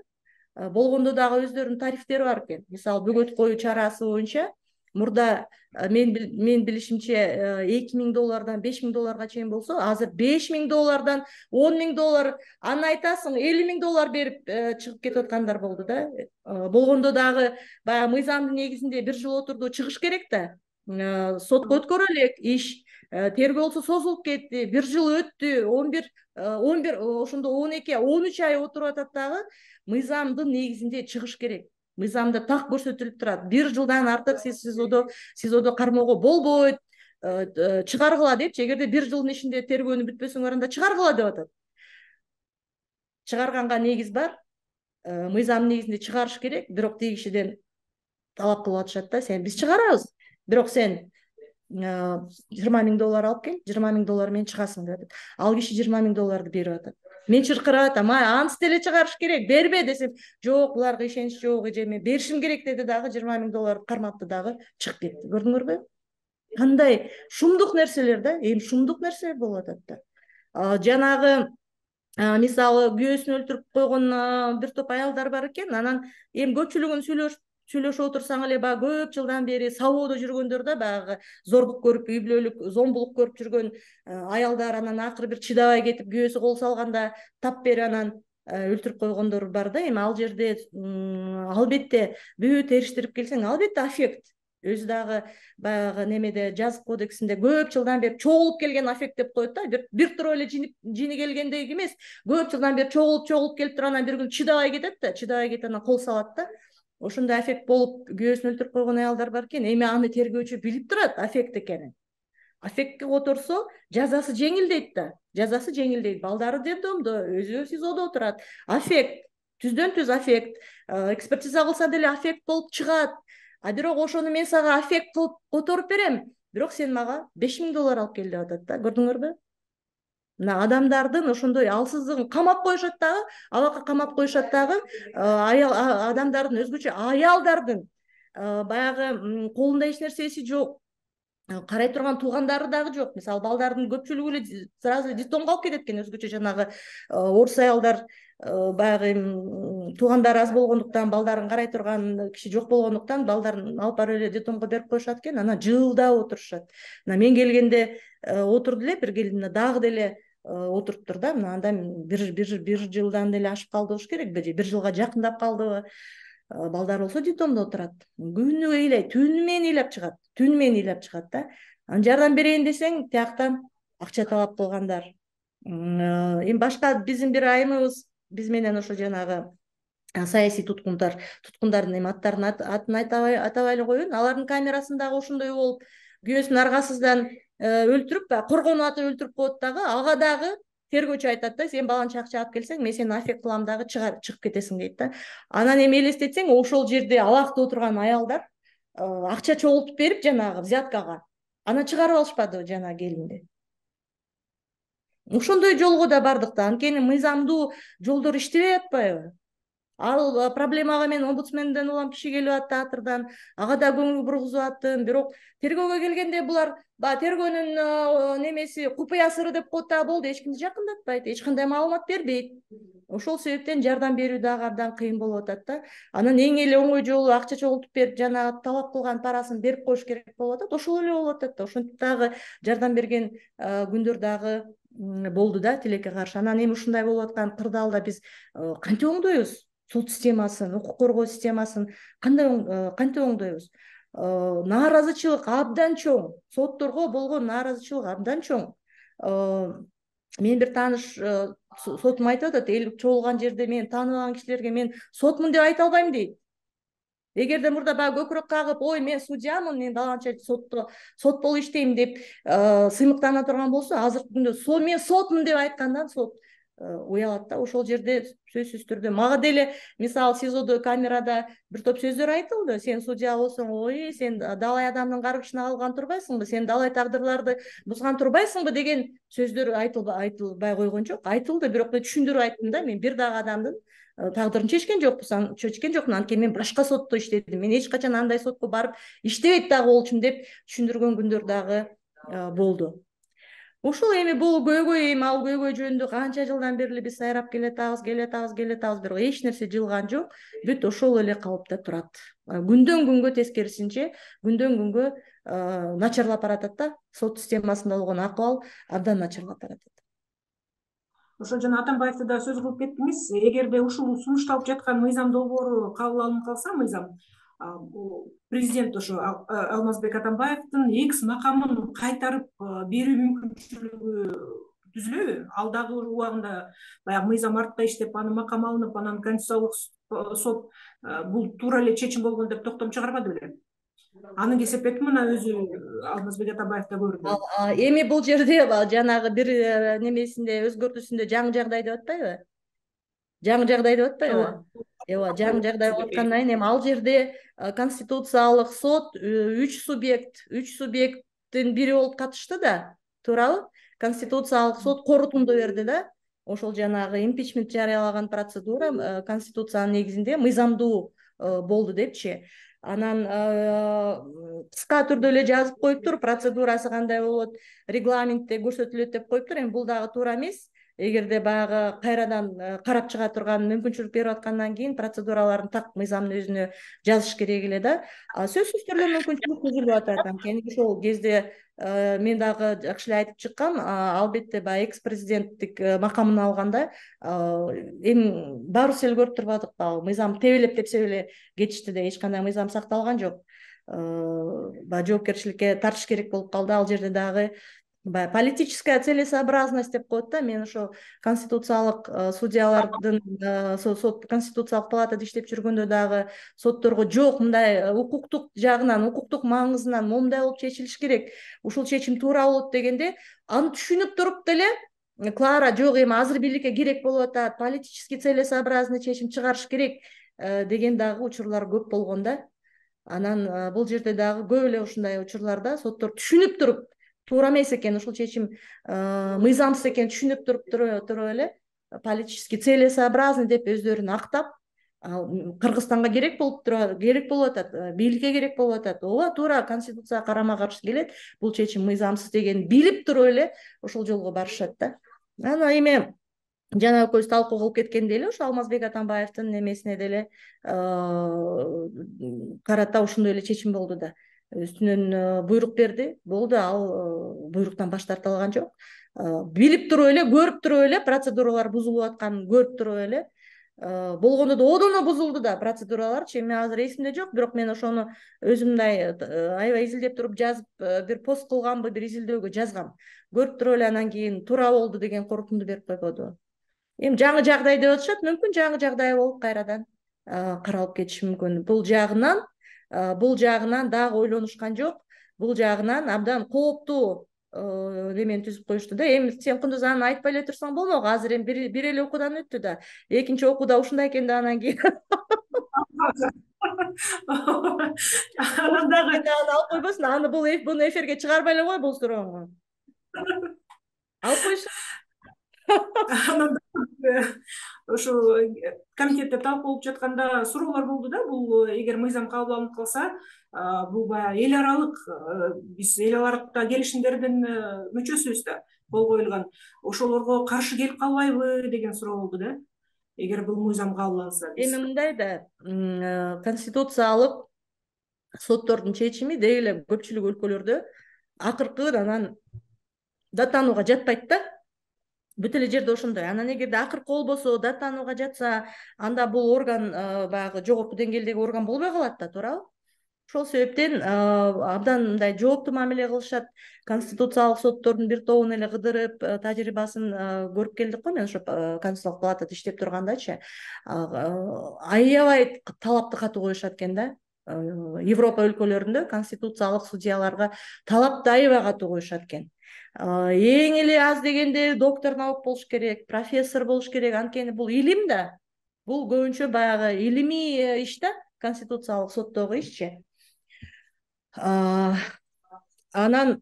болгондо дагы өздөрүнүн тарифтери бар экен мисалы бөгөт коюу чарасы боюнча мұрда мен, мен білішімше 2000 доллардан 5000 долларға чейін болса қазір 5000 доллардан 10 доллар ана айтасың елу доллар беріп ә, шығып кетіп болды да ә, болғанда дағы баяғы негізінде бір жыл отырды чығыш керек та сот көт көрелі еш ә, тер созылып кетті бір жыл өтті 11 бір он ошондо ай отуруп атат дагы мыйзамдын негизинде чыгыш керек мыйзамда так көрсөтүлүп турат бир жылдан артык сиз сизодо сизодо кармоого болбойт э, э, чыгаргыла депчи эгерде бир жылдын ичинде тергөөнү бүтпөсөңөр анда чыгаргыла деп атат чыгарганга негиз бар э, мыйзам негизинде чыгарыш керек бирок тиги кишиден талап кылып атышат да сен биз чыгарабыз бирок сен жыйырма миң доллар алып кел жыйырма миң доллар менен чыгасың деп атат ал киши жыйырма миң долларды берип атат мен чыркырап атам ай антип деле чыгарыш керек бербе десем жок буларга ишенич жок эже мен беришим керек деди дагы жыйырма миң долларды кармапты дагы чыгып кетти көрдүңөрбү кандай шумдук нерселер да эми шумдук нерселер болуп атат да жанагы мисалы күйөөсүн өлтүрүп койгон бир топ аялдар бар экен анан эми көпчүлүгүн сүйлөшүп сүйлөшүп отурсаң эле баягы көп жылдан бери сабоодо жүргөндөр да баягы зорлық көрүп үй бүлөлүк зомбулук көрүп жүргөн аялдар анан акыры бир чыдабай кетип күйөөсү кол салганда тап берип анан өлтүрүп койгондор бар да эми ал жерде албетте бүт териштирип келсең албетте аффект өзү дагы баягы немеде жазык кодексинде көп жылдан бери чогулуп келген аффект деп коет да бир бир туруп эле жини келгендей эмес көп жылдан бери чогулуп чогулуп келип туруп анан бир күнү чыдабай кетет да чыдабай кетип анан кол салат да ошондой аффект болуп күйөөсүн өлтүрүп койгон аялдар бар экен эми аны тергөөчү билип турат аффект экенин аффектке которсо жазасы жеңилдейт да жазасы жеңилдейт балдары детдомдо өзү сизодо отурат аффект түздөн түз аффект э, экспертиза кылса деле аффект болуп чыгат а бирок ошону мен сага аффект кылып которуп берем бирок сен мага беш миң доллар алып кел деп атат да көрдүңөрбү мына адамдардын ошондой алсыздыгын камап коюшат дагы абакка камап коюшат дагы э, аял адамдардын өзгөчө аялдардын э, баягы колунда эч нерсеси жок э, карай турган туугандары дагы жок мисалы балдардын көпчүлүгү эле сразу эле детдомго алып кетет экен өзгөчө жанагы орус аялдар баягы туугандары аз болгондуктан балдарын карай турган киши жок болгондуктан балдарын алып барып эле детдомго берип коюшат экен анан жылдап отурушат мына мен келгенде отурду эле бир келин дагы деле Э, отырып тұр да мынандай бір, бір, бір жылдан деле ашып қалды болуш керек же бир жылга жакындап калдыбы э, балдар болсо детдомдо отурат күнү ыйлайт түнү менен ыйлап чыгат түнү менен ыйлап чыгат да анан жардам берейин десең тияктан акча талап кылгандар эми башка биздин бир айымыбыз биз менен ошо жанагы саясий туткундар туткундардын эми аттарын атын атабай атабай эле коеюн алардын камерасында дагы ошондой болуп күйөөсүнүн аргасыздан Э, өлтүрүп баягы коргонуп атып өлтүрүп коет дагы ага дагы айтат да сен баланы алып келсең мен сени аффект кылам дагы шығып кетесің дейді да анан эми элестетсең ошол жерде алақты отырған аялдар э, акча чогултуп берип жанагы взяткага анан чыгарып алышпадыбы жанагы келинди ошондой жолго да бардык да анткени мыйзамдуу жолдор иштебей атпайбы ал проблемаға мен омбудсменден улам киши келип атты атырдан ага да көңүл бургузуп аттым бирок тергөөгө келгенде булар баягы тергөөнүн немеси сыры деп коет дагы болду эч кимди жакындатпайт эч кандай маалымат бербейт ошол себептен жардам берүү дагы абдан кыйын болуп атат да анан эң эле оңой жолу акча чогултуп берип жана талап кылган парасын берип коюш керек болуп атат ошол эле болуп атат да ошентип дагы жардам берген күндөр дагы болду да тилекке каршы анан эми ушундай болуп аткан кырдаалда биз кантип оңдойбуз сот системасын укук коргоо системасын кандай кантип оңдойбуз нааразычылык абдан чоң сотторго болгон нааразычылык абдан чоң мен бир тааныш сотум айтып атат эл чогулган жерде мен тааныбаган кишилерге мен сотмун деп айта албайм дейт эгерде мурда баягы көкүрөк кагып ой мен судьямын мен баланча сотто сот болуп иштейм деп сыймыктана турган болсо азыркы күндө мен сотмун деп айткандан сот ұялады э, да ошол жерде сөзсүз түрдө мага деле мисалы сизодо камерада бир топ сөздөр айтылды сен судья болсоң ой сен далай адамдын каргышына алган турбайсыңбы сен далай тагдырларды бузган турбайсыңбы деген сөздөр айтылбай койгон жок айтылды бирок мен түшүндүрүп айттым да мен бир дагы адамдын э, тагдырын чечкен жокпуз чечкен жокмун анткени мен башка сотто иштедим мен эч качан андай сотко барып иштебейт дагы болчумун деп түшүндүргөн күндөр дагы э, болду ушул эми бул көйгөй эми ал көйгөй жөнүндө канча жылдан бери эле биз сайрап келеатабыз келеатабыз келеатабыз бирок эч нерсе жылган жок бүт ошол эле калыпта турат күндөн күнгө тескерисинче күндөн күнгө начарлап баратат да сот системасында болгон акыбал абдан начарлап баратат ошо жана атамбаевди да сөз кылып кеттиңиз эгерде ушул сунушталып жаткан мыйзам долбоору кабыл алынып калса мыйзам президент ошо алмазбек атамбаевтың экс мақамын қайтарып беру мүмкіншілігі ал алдағы уағында баягы мыйзам артта иштеп анын макамы алынып анан конституциялык сот бул туура эле чечим болгон деп токтом чыгарбады беле анын кесепети мына өзү алмазбек атамбаев да көрдү эми бул жерде жанагы бир немесинде өзгөртүүсүндө жаңы жагдай деп атпайбы жаңы жагдай деп атпайбы ооба жаңы жагдай болуп аткандан кийин эми ал жерде э, конституциялык сот э, үч субъект үч субъекттин бири болуп катышты да туурабы конституциялык сот корутунду берди да ошол жанагы импичмент жарыялаган процедура э, конституциянын негизинде мыйзамдуу болду депчи анан кыска түрдө эле жазып коюптур процедурасы кандай болот регламентте көрсөтүлөт деп коюптур эми бул дагы туура эмес эгерде баягы қайрадан қарап шыға турган мүмкіншілік беріп аткандан кейін процедураларын так мыйзамдын өзіне жазыш керек эле да сөзсіз сөзсүз түрдө мүмкүнчүлүк түзүлүп атат анткени ошол кезде мен дағы жакшы айтып айтып чыккам албетте баягы экс президенттик макамын алганда эми баарыбыз эле көрүп турбадыкпы мыйзам тебелеп тепсеп эле кетишти да эч кандай мыйзам сакталган жок баягы жоопкерчиликке тартыш керек болып қалды ал жерде дағы баягы политическая целесообразность деп коет да мен ошол конституциялык э, судьялардын э, сот конституциялык палатада иштеп жүргөндө дагы сотторго жок мындай э, укуктук жагынан укуктук маңызынан момундай болуп чечилиш керек ушул чечим туура болот дегенде аны түшүнүп туруп деле клара жок эми азыр бийликке керек болуп атат политически целесообразный чечим чыгарыш керек деген дагы учурлар көп болгон да анан бул жерде дагы көп эле ушундай учурларда соттор түшүнүп туруп туура эмес экен ушул чечим э, мыйзамсыз экенин түшүнүп туруп туруп эле э, политически целесообразный деп өздөрүн актап кыргызстанга керек болуп тура керек болуп атат э, бийликке керек болуп атат ооба туура конституцияга карама каршы келет бул чечим мыйзамсыз дегенин билип туруп эле ошол жолго барышат да анан эми жана экөөбүз талкуу кылып кеткендей эле ошо алмазбек атамбаевдин немесине деле карата ушундой эле чечим болду да үстүнөн э, буйрук берди болду ал э, буйруктан баш тарта алган жок э, билип туруп эле көрүп туруп эле процедуралар бузулуп атканын көрүп туруп эле болгондо да одоно бузулду да процедураларчы эми азыр эсимде жок бирок мен ошону өзүм мындай аябай изилдеп туруп жазып бир пост кылганбы бир изилдөөгө жазгам көрүп туруп эле анан кийин туура болду деген корутунду берип койбодубу эми жаңы жагдай деп атышат мүмкүн жаңы жагдай болуп кайрадан каралып кетиши мүмкүн бул жагынан Э, бұл жағынан дагы ойлонушкан жоқ, бұл жағынан абдан кооптуу немени э, түзүп коюшту да эми сен кундуз аны айтпай эле турсаң болмок азыр эми бир эле окуудан өттү да экинчи окууда ушундай экен да анан кийин анан дагы алып койбосун аны бул буну эфирге чыгарбай эле кой бул сурооңу алып койсун Э, ошо э, комитетте талкуу болуп жатканда суроолор болду да бул э, эгер мыйзам кабыл алынып калса бул баягы эл аралык биз эл аралыкта келишимдердин мүчөсүбүз да кол коюлган ошолорго каршы келип калбайбы деген суроо болду да эгер бул мыйзам кабыл алынса эми мындай да конституциялык соттордун чечими деги эле көпчүлүк өлкөлөрдө акыркы анан даттанууга жатпайт да бүт эле жерде ошондой анан эгерде акыркы болбосо даттанууга жатса анда бул орган баягы жогорку деңгээлдеги орган болбой калат да туурабы ошол себептен абдан мындай жооптуу мамиле кылышат конституциялык соттордун бир тобун эле кыдырып тажрыйбасын көрүп келдик го мен ошо конституциялык палатада иштеп тургандачы аябай талапты катуу коюшат экен да европа өлкөлөрүндө конституциялык судьяларга талапты аябай катуу коюшат экен Э, ең аз дегенде доктор наук болуш керек профессор болуш керек анткени бул илим да бул көбүнчө баягы илимий э, иш да конституциялык соттогу ишчи э, анан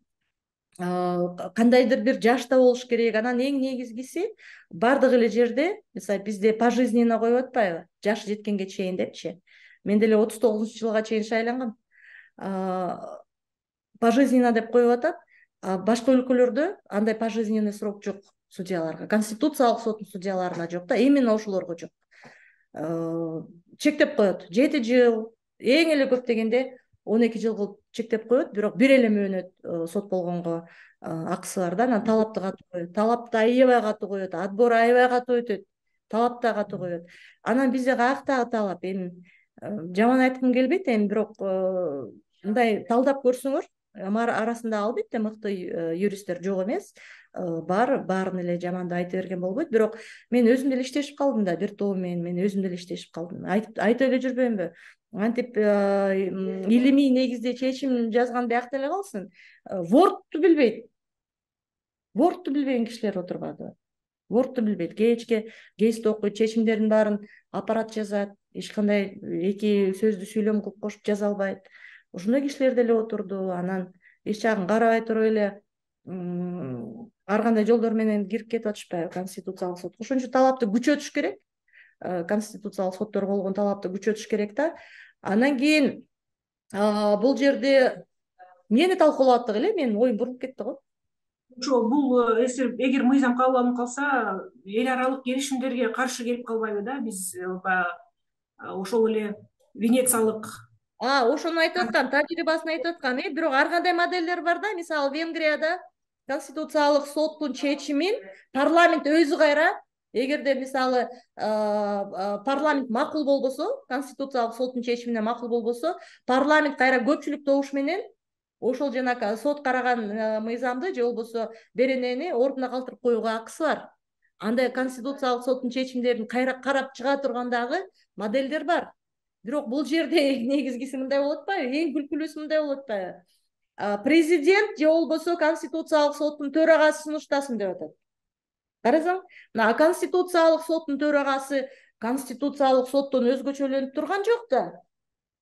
кандайдыр бир жашта болуш керек анан эң негизгиси баардык эле жерде мисалы бизде пожизненно коюп атпайбы жаш жеткенге чейин депчи мен деле отуз тогузунчу жылга чейин шайлангам пожизненно деп коюп атат башка өлкөлөрдө андай пожизненный срок жок судьяларга конституциялык соттун судьяларына жок да именно ошолорго жок э, чектеп коет жети жыл эң эле көп дегенде он эки жыл кылып чектеп коет бирок бир эле мөөнөт э, сот болгонго э, акысы бар да анан талапты катуу коет талапты аябай катуу коет отбор аябай катуу өтөт талап да катуу коет анан бизде каяктагы талап эми жаман айткым келбейт эми бирок мындай талдап көрсөңөр арасында албетте мыкты э, юристтер жок эмес э, бар баарын эле жаманды айта берген болбойт бирок мен өзүм деле иштешип калдым да бир тобу менен мен өзүм деле иштешип калдым айта эле жүрбөйүнбү антип э, илимий негизде чечим жазган биякта эле калсын вордту билбейт вордту билбеген кишилер отурбады вордту билбейт кечке гейсти окуйт чечимдердин баарын аппарат жазат эч кандай эки сөздү сүйлөм кылып кошуп жаза албайт ушундай кишилер деле отурду анан эч жагын карабай туруп эле ар кандай жолдор менен кирип кетип атышпайбы э, конституциялык сотко ошон үчүн талапты күчөтүш керек э, конституциялык соттор болгон талапты күчөтүш керек да анан кийин бул жерде эмнени талкуулап аттык эле менин оюм бурулуп кетти го ошо бул э, эгер мыйзам кабылданып калса эл аралык келишимдерге каршы келип калбайбы да биз баягы ошол эле венециялык ошону айтып аткам тажрыйбасын айтып аткам э бирок ар кандай модельдер бар да мисалы венгрияда конституциялык соттун чечимин парламент өзү кайра эгерде мисалы парламент макул болбосо конституциялык соттун чечимине макул болбосо парламент кайра көпчүлүк добуш менен ошол жанагы сот караган э, мыйзамды же болбосо беренени ордуна калтырып коюуга акысы бар андай конституциялык соттун чечимдерин кайра карап чыга турган дагы моделдер бар бирок бул жерде негизгиси мындай болуп атпайбы эң күлкүлүүсү мындай болуп атпайбы президент же болбосо конституциялык соттун төрагасы сунуштасын деп атат карасаң мына конституциялык соттун төрагасы конституциялык соттон өзгөчөлөнүп турган жок да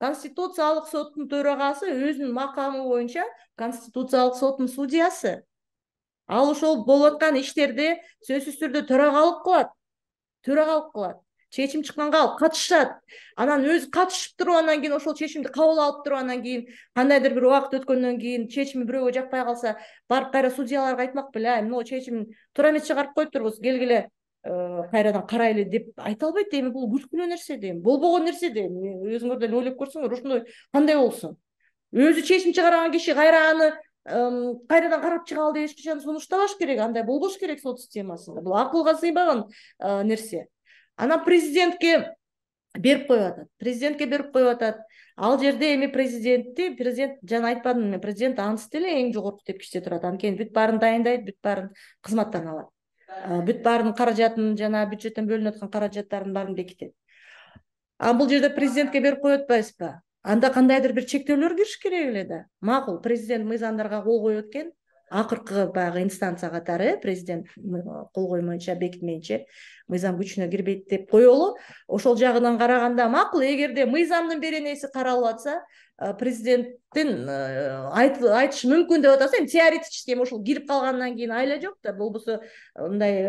конституциялык соттун төрагасы өзүнүн макамы боюнча конституциялык соттун судьясы ал ошол болуп аткан иштерде сөзсүз түрдө төрагалык кылат төрагалык кылат чечим чыкканга ал катышат анан өзү катышып туруп анан кийин ошол чечимди кабыл алып туруп анан кийин кандайдыр бир убакыт өткөндөн кийин чечими бирөөгө жакпай калса барып кайра судьяларга айтмак беле мына чечим туура эмес чыгарып коюптурбуз келгиле кайрадан карайлы деп айта албайт эми бул күлкүлүү нерсе да эми болбогон нерсе да эми өзүңөр деле ойлоп көрсөңөр ушундай кандай болсун өзү чечим чыгарган киши кайра аны кайрадан карап чыгалы деп эч качан сунуштабаш керек андай болбош керек сот системасында бул акылга сыйбаган нерсе Ана президентке берип коюп атат президентке берип коюп ал жерде эми президентти президент жана айтпадым мен президент ансыз деле эң жогорку тепкичте турат анткени бүт баарын дайындайт бүт баарын кызматтан алат э, бүт баарын каражатын жана бюджеттен бөлүнүп аткан каражаттардын баарын бекитет а бул жерде президентке берип коюп атпайсызбы анда кандайдыр бир чектөөлөр кириш керек эле да макул президент мыйзамдарга кол коюп экен акыркы баягы инстанция катары президент кол коймоюнча бекитмейинче мыйзам күчүнө кирбейт деп коелу ошол жагынан караганда макул эгерде мыйзамдын беренеси каралып атса президенттин айтышы мүмкүн деп атасыз эми теоретически эми ошол кирип калгандан кийин айла жок да болбосо мындай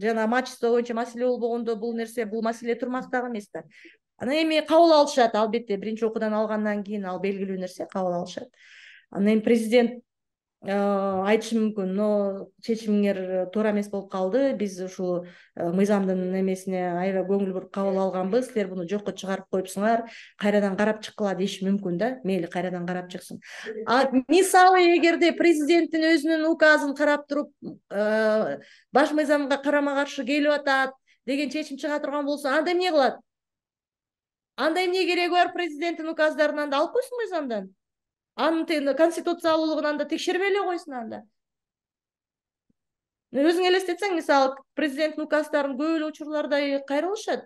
жанагы мачество боюнча маселе болбогондо бул нерсе бул маселе турмак дагы эмес да анан эми кабыл алышат албетте биринчи окуудан алгандан кийин ал белгилүү нерсе кабыл алышат анан эми президент Э, айтышы мүмкін но шешімдер туура эмес болуп калды биз ушул э, мыйзамдын немесине аябай көңүл буруп кабыл алганбыз силер буну жокко чыгарып коюпсуңар кайрадан карап чыккыла деши мүмкүн да мейли кайрадан карап чыксын а мисалы эгерде президенттин өзүнүн указын карап туруп э, баш мыйзамга карама каршы келип атат деген чечим чыга турган болсо анда эмне кылат анда эмне кереги бар президенттин указдарынан да алып койсун мыйзамдан анын тегі конституциялуулугун анда текшербей эле койсун анда өзүң элестетсең мисалы президенттин указдарын көп эле учурларда кайрылышат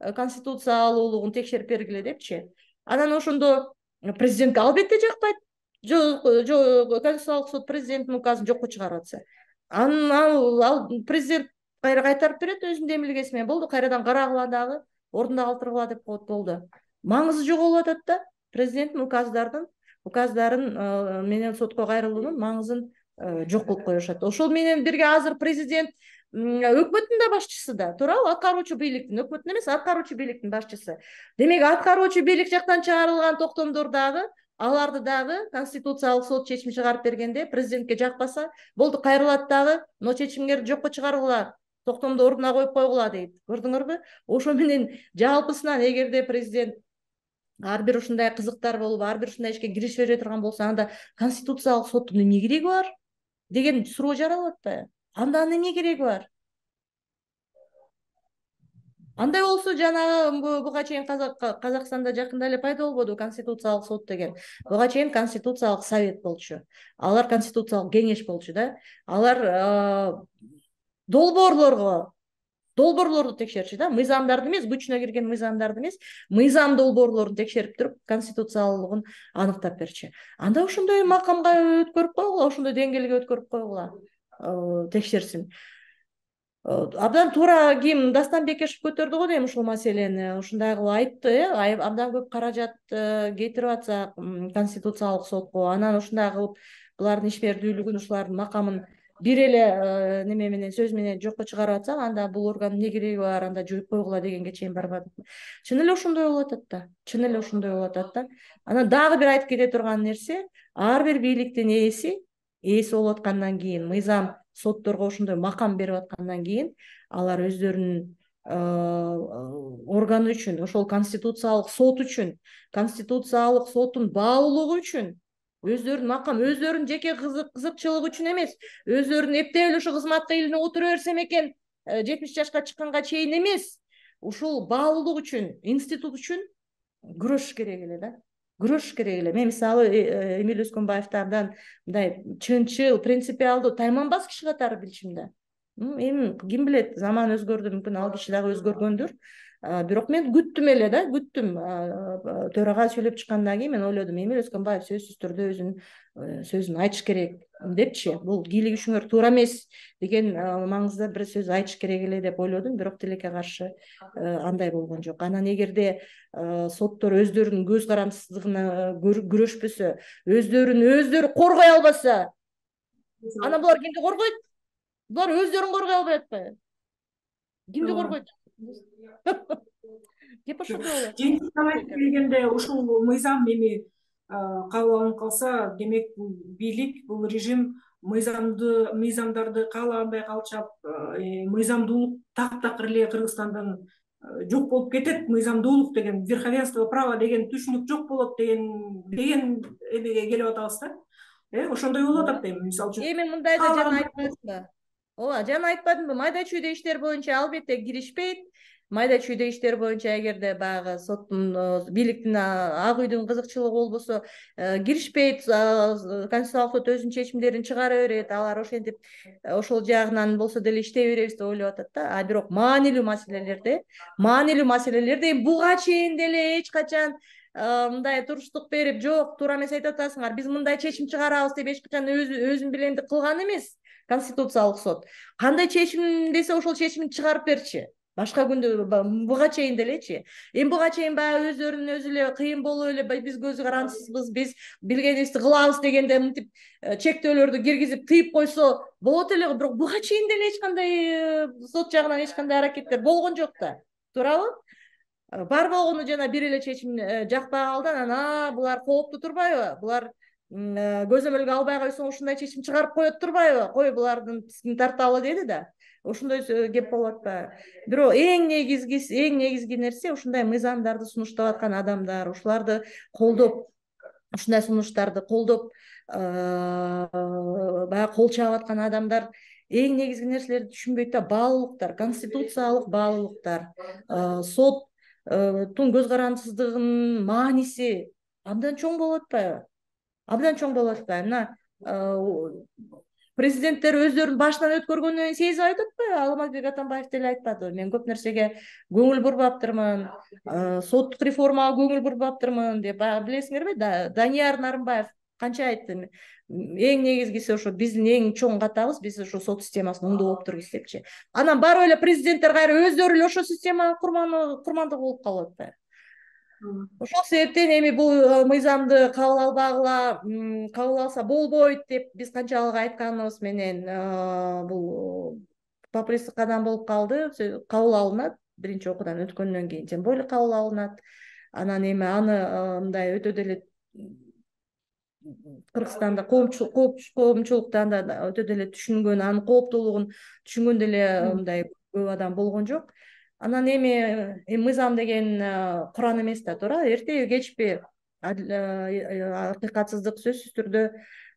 э, конституциялуулугун текшерип бергиле депчи анан ошондо э, президентке албетте жакпайт э, конституциялык сот президенттин указын жокко чыгарып атса анан ал ал президент кайра кайтарып берет өзүнүн демилгеси менен болду кайрадан карагыла дагы ордуна калтыргыла деп коет болду маңызы жоголуп атат да президенттин указдардын указдарын э, менен сотко кайрылуунун маңызын э, жок кылып коюшат ошол менен бирге азыр президент өкмөттүн да башчысы да туурабы аткаруучу бийликтин өкмөттүн эмес аткаруучу бийликтин башчысы демек аткаруучу бийлик жактан чыгарылган токтомдор дагы аларды дагы конституциялык сот чечим чыгарып бергенде президентке жакпаса болду кайрылат дагы могу чечимдерди жокко чыгаргыла токтомду ордуна коюп койгула дейт көрдүңөрбү ошо менен жалпысынан эгерде президент ар бир ушундай кызыктар болуп ар бир ушундай ишке кирише бере турган болсо анда конституциялык соттун эмне кереги бар деген суроо жаралып атпайбы анда анын эмне кереги бар андай болсо жанагы буга чейин казакстанда жакында эле пайда болбодубу конституциялык сот деген буга чейин конституциялык совет болчу алар конституциялык кеңеш болчу да алар долбоорлорго долбоорлорду текшерчү да мыйзамдарды эмес күчүнө кирген мыйзамдарды эмес мыйзам долбоорлорун текшерип туруп конституциялуулугун аныктап берчү анда ошондой макамга өткөрүп койгула ошондой деңгээлге өткөрүп койгула э, текшерсин э, абдан туура ким дастан бекешев көтөрдү го дейм ушул маселени ушундай кылып айтты э абдан көп каражат э, кетирип атсак конституциялык сотко анан ушундай кылып булардын ишмердүүлүгүн ушулардын макамын бир эле э, неме менен сөз менен жокко чыгарып атса анда бул органдын эмне кереги бар анда жоюп койгула дегенге чейин барбадыкпы чын эле ошондой болуп атат да чын эле ошондой болуп атат да анан дагы бир айтып кете турган нерсе ар бир бийликтин ээси ээси болуп аткандан кийин мыйзам сотторго ошондой макам берип аткандан кийин алар өздөрүнүн э, органы үчүн ошол конституциялык сот үчүн конституциялык соттун баалуулугу үчүн өздөрүнүн макам өздөрүнүн жеке кызыкчылыгы үчүн эмес өздөрүн эптеп эле ушул кызматка илинип отура берсем экен э, жетимиш жашка чыкканга чейин эмес ушул баалуулук үчүн институт үчүн күрөшүш керек эле да күрөшүш керек эле мен мисалы э, э, эмил өскөнбаевди абдан мындай чынчыл принципиалдуу тайманбас киши катары билчүмин да эми ким билет заман өзгөрдү мүмкүн ал киши дагы өзгөргөндүр бирок э, мен күттүм эле да күттүм э, э, төрага сүйлөп чыккандан кийин мен ойлодум эмил өскөнбаев сөзсүз түрдө өзүнүн сөзүн айтыш керек депчи бул кийлигишүүңөр туура эмес деген маңызда бир сөз айтыш керек эле деп ойлодум бирок тилекке каршы андай болгон жок анан эгерде соттор өздөрүнүн көз карамсыздыгына күрөшпөсө өздөрүн өздөрү коргой албаса анан булар кимди коргойт булар өздөрүн коргой албай атпайбы кимди коргойт деп ұшып келгенде ушул мыйзам эми кабыл алынып калса демек бул бийлик бул режим мыйзамды мыйзамдарды каалагандай калчап э, мыйзамдуулук таптакыр эле кыргызстандан жок болуп кетет мыйзамдуулук деген верховенство права деген түшүнүк жок болот деген деген эмеге келип атабыз да э ошондой болуп атат эми мисалы үчүн эми мындай да жана айтпайсызбы ооба жана айтпадымбы майда чүйдө иштер боюнча албетте киришпейт майда чүйдө иштер боюнча эгерде баягы соттун бийликтин ак үйдүн кызыкчылыгы болбосо киришпейт конституциялык сот өзүнүн чечимдерин чыгара берет алар ошентип ошол жагынан болсо деле иштей беребиз деп ойлоп атат да а бирок маанилүү маселелерде маанилүү маселелерде эми буга чейин деле эч качан мындай туруштук берип жок туура эмес айтып атасыңар биз мындай чечим чыгарабыз деп эч качан өзүн билендик кылган эмес конституциялық сот қандай шешім десе ошол шешімін чыгарып берчи башка күндө буга чейин делечи эми буга чейин баягы өздөрүнүн өзү эле кыйын болуп эле биз көзү карандысызбыз биз билгенибизди кылабыз дегенде мынтип чектөөлөрдү киргизип тыйып койсо болот эле го бирок буга чейин деле эч кандай сот жагынан эч кандай аракеттер болгон жок да туурабы бар болгону жана бир эле чечим жакпай калды анан а булар кооптуу турбайбы булар көзөм э, албай койсоң ушундай чечим чыгарып коет турбайбы кой булардын тискин тарталы деди да ошондой кеп болуп атпайбы бирок эң негизгиси эң негизги нерсе ушундай мыйзамдарды сунуштап аткан адамдар ушуларды колдоп ушундай сунуштарды колдоп баягы кол чаап аткан адамдар эң негизги нерселерди түшүнбөйт да баалуулуктар конституциялык баалуулуктар соттун көз карандысыздыгынын мааниси абдан чоң болуп атпайбы абдан чоң болуп атпайбы мына э, президенттер өздөрүнүн башынан өткөргөндөн кийин сезип айтып атпайбы алмазбек атамбаев деле айтпады мен көп нерсеге көңүл бурбаптырмын э, соттук реформага көңүл бурбаптырмын деп баягы билесиңерби данияр нарымбаев канча айтты эң негизгиси ошо биздин эң чоң катабыз биз ошо сот системасын оңдоп отурбуз депчи анан барып эле президенттер кайра өздөрү эле ошол системага курмандык курмандыгы болуп калып атпайбы ошол себептен эми бул э, мыйзамды кабыл албагыла кабыл алса болбойт деп биз канчалык айтканыбыз менен э, бул э, попсы кадам болуп калды кабыл алынат биринчи окуудан өткөндөн кийин тем более кабыл алынат анан эми аны мындай өтө деле кыргызстанда кыргызстандакоомчулукта өтө деле түшүнгөн анын кооптуулугун түшүнгөн деле мындай көп адам болгон жок анан эми э, мыйзам деген э, куран эмес да туура эртеби кечпи э, акыйкатсыздык сөзсүз түрдө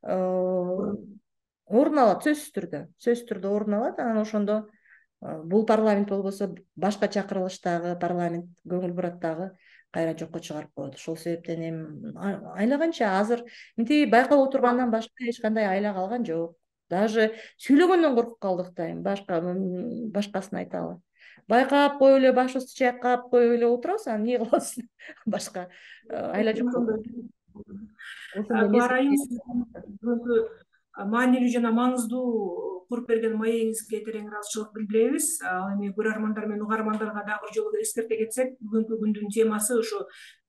орун алат сөзсүз түрдө сөзсүз түрдө орун алат анан ошондо бул парламент болбосо башка чакырылыштагы парламент көңүл бурат дагы кайра жокко чыгарып коет ошол себептен эми айла канча азыр мынтиги байкап отургандан башка эч кандай айла калган жок даже сүйлөгөндөн коркуп калдык да эми башка башкасын айталы байкап коюп эле башыбызды чайкап коюп эле отурабыз анан эмне кылабыз башка э, айла жокошсаа айымбүгүнкү маанилүү жана маңыздуу куруп берген маегиңизге терең ыраазычылык билдиребиз ал эми көрөрмандар менен угармандарга дагы бир жолу эскерте кетсек бүгүнкү күндүн темасы ушу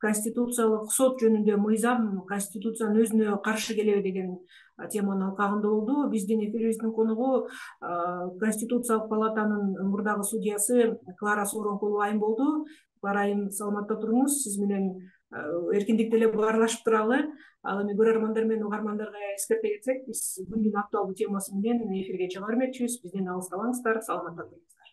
конституциялык сот жөнүндө мыйзам конституциянын өзүнө каршы келеби деген теманын алкагында болду биздин эфирибиздин коногу конституциялык палатанын мурдагы судьясы клара сооронкулова айым болду клара айым саламатта туруңуз сиз менен эркиндикте ә, эле тұралы, туралы ал эми көрөрмандар менен угармандарга эскерте кетсек биз күндүн актуалдуу темасы менен эфирге чыга бермекчибиз бизден алыс саламатта туруңуздар